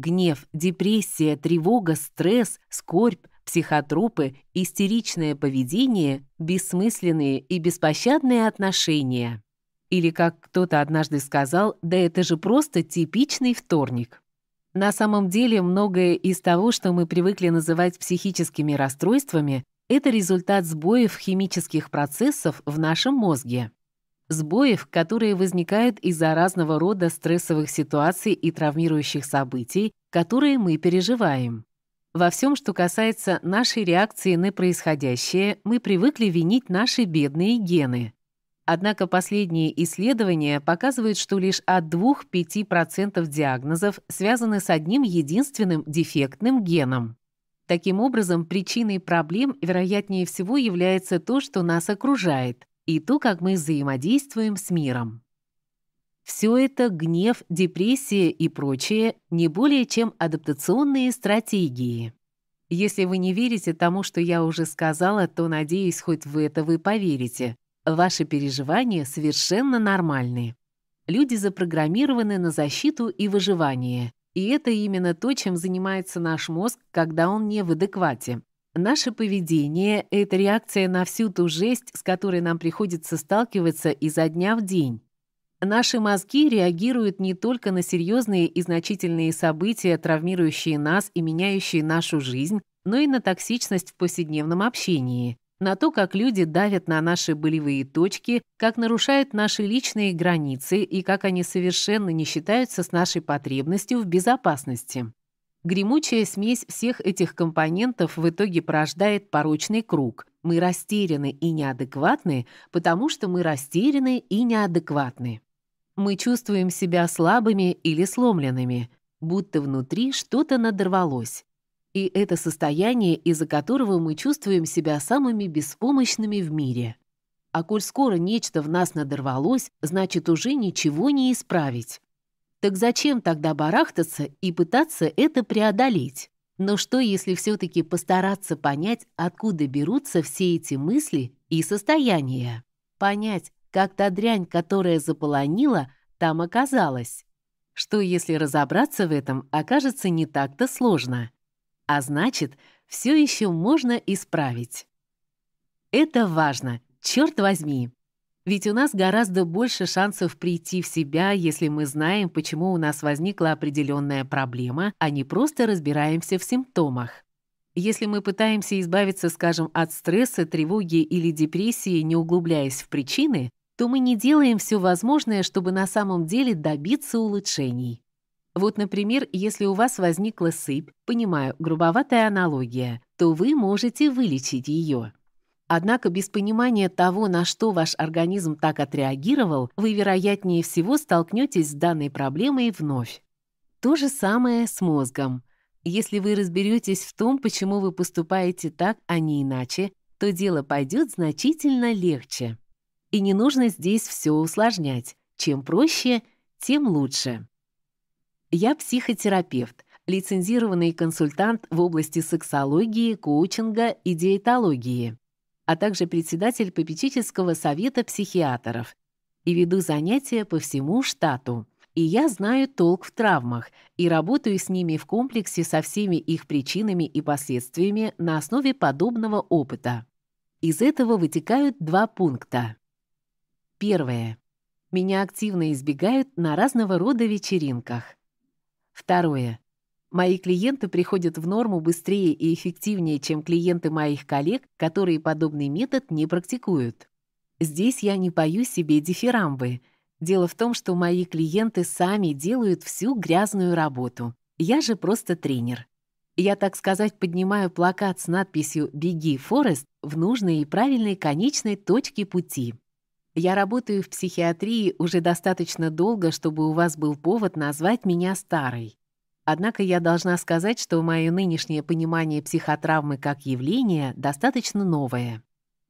Гнев, депрессия, тревога, стресс, скорбь, психотропы, истеричное поведение, бессмысленные и беспощадные отношения. Или, как кто-то однажды сказал, да это же просто типичный вторник. На самом деле, многое из того, что мы привыкли называть психическими расстройствами, это результат сбоев химических процессов в нашем мозге сбоев, которые возникают из-за разного рода стрессовых ситуаций и травмирующих событий, которые мы переживаем. Во всем, что касается нашей реакции на происходящее, мы привыкли винить наши бедные гены. Однако последние исследования показывают, что лишь от 2-5% диагнозов связаны с одним единственным дефектным геном. Таким образом, причиной проблем, вероятнее всего, является то, что нас окружает и то, как мы взаимодействуем с миром. Все это гнев, депрессия и прочее не более чем адаптационные стратегии. Если вы не верите тому, что я уже сказала, то, надеюсь, хоть в это вы поверите. Ваши переживания совершенно нормальны. Люди запрограммированы на защиту и выживание. И это именно то, чем занимается наш мозг, когда он не в адеквате. Наше поведение – это реакция на всю ту жесть, с которой нам приходится сталкиваться изо дня в день. Наши мозги реагируют не только на серьезные и значительные события, травмирующие нас и меняющие нашу жизнь, но и на токсичность в повседневном общении, на то, как люди давят на наши болевые точки, как нарушают наши личные границы и как они совершенно не считаются с нашей потребностью в безопасности. Гремучая смесь всех этих компонентов в итоге порождает порочный круг. Мы растеряны и неадекватны, потому что мы растеряны и неадекватны. Мы чувствуем себя слабыми или сломленными, будто внутри что-то надорвалось. И это состояние, из-за которого мы чувствуем себя самыми беспомощными в мире. А коль скоро нечто в нас надорвалось, значит уже ничего не исправить. Так зачем тогда барахтаться и пытаться это преодолеть? Но что, если все-таки постараться понять, откуда берутся все эти мысли и состояния? Понять, как та дрянь, которая заполонила, там оказалась? Что, если разобраться в этом, окажется не так-то сложно? А значит, все еще можно исправить. Это важно, черт возьми! Ведь у нас гораздо больше шансов прийти в себя, если мы знаем, почему у нас возникла определенная проблема, а не просто разбираемся в симптомах. Если мы пытаемся избавиться, скажем, от стресса, тревоги или депрессии, не углубляясь в причины, то мы не делаем все возможное, чтобы на самом деле добиться улучшений. Вот, например, если у вас возникла сыпь, понимаю, грубоватая аналогия, то вы можете вылечить ее. Однако без понимания того, на что ваш организм так отреагировал, вы, вероятнее всего, столкнетесь с данной проблемой вновь. То же самое с мозгом. Если вы разберетесь в том, почему вы поступаете так, а не иначе, то дело пойдет значительно легче. И не нужно здесь все усложнять. Чем проще, тем лучше. Я психотерапевт, лицензированный консультант в области сексологии, коучинга и диетологии а также председатель попечительского совета психиатров. И веду занятия по всему штату. И я знаю толк в травмах и работаю с ними в комплексе со всеми их причинами и последствиями на основе подобного опыта. Из этого вытекают два пункта. Первое. Меня активно избегают на разного рода вечеринках. Второе. Мои клиенты приходят в норму быстрее и эффективнее, чем клиенты моих коллег, которые подобный метод не практикуют. Здесь я не пою себе дифирамбы. Дело в том, что мои клиенты сами делают всю грязную работу. Я же просто тренер. Я, так сказать, поднимаю плакат с надписью «Беги, Форест» в нужной и правильной конечной точке пути. Я работаю в психиатрии уже достаточно долго, чтобы у вас был повод назвать меня старой. Однако я должна сказать, что мое нынешнее понимание психотравмы как явления достаточно новое.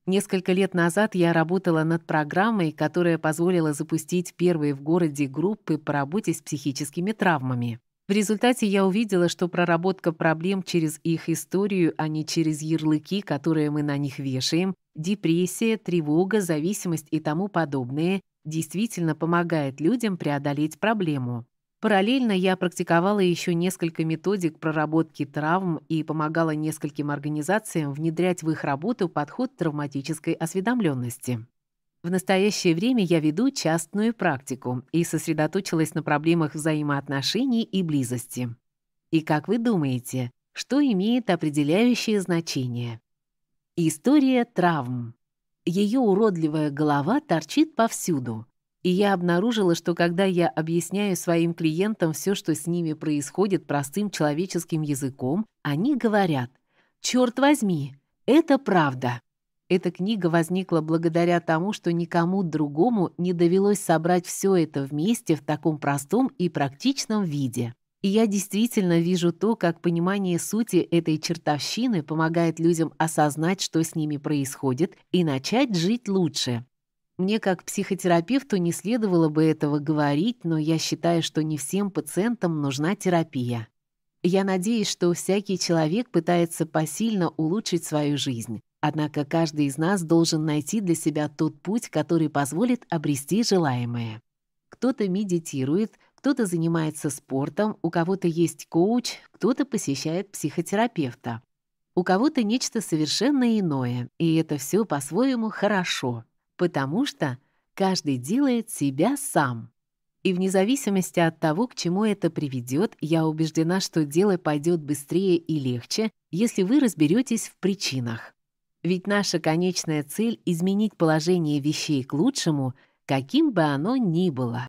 Несколько лет назад я работала над программой, которая позволила запустить первые в городе группы по работе с психическими травмами. В результате я увидела, что проработка проблем через их историю, а не через ярлыки, которые мы на них вешаем, депрессия, тревога, зависимость и тому подобное, действительно помогает людям преодолеть проблему. Параллельно я практиковала еще несколько методик проработки травм и помогала нескольким организациям внедрять в их работу подход травматической осведомленности. В настоящее время я веду частную практику и сосредоточилась на проблемах взаимоотношений и близости. И как вы думаете, что имеет определяющее значение? История травм. Ее уродливая голова торчит повсюду — и я обнаружила, что когда я объясняю своим клиентам все, что с ними происходит простым человеческим языком, они говорят «Черт возьми, это правда». Эта книга возникла благодаря тому, что никому другому не довелось собрать все это вместе в таком простом и практичном виде. И я действительно вижу то, как понимание сути этой чертовщины помогает людям осознать, что с ними происходит, и начать жить лучше. Мне как психотерапевту не следовало бы этого говорить, но я считаю, что не всем пациентам нужна терапия. Я надеюсь, что всякий человек пытается посильно улучшить свою жизнь. Однако каждый из нас должен найти для себя тот путь, который позволит обрести желаемое. Кто-то медитирует, кто-то занимается спортом, у кого-то есть коуч, кто-то посещает психотерапевта. У кого-то нечто совершенно иное, и это все по-своему хорошо потому что каждый делает себя сам. И вне зависимости от того, к чему это приведет, я убеждена, что дело пойдет быстрее и легче, если вы разберетесь в причинах. Ведь наша конечная цель — изменить положение вещей к лучшему, каким бы оно ни было.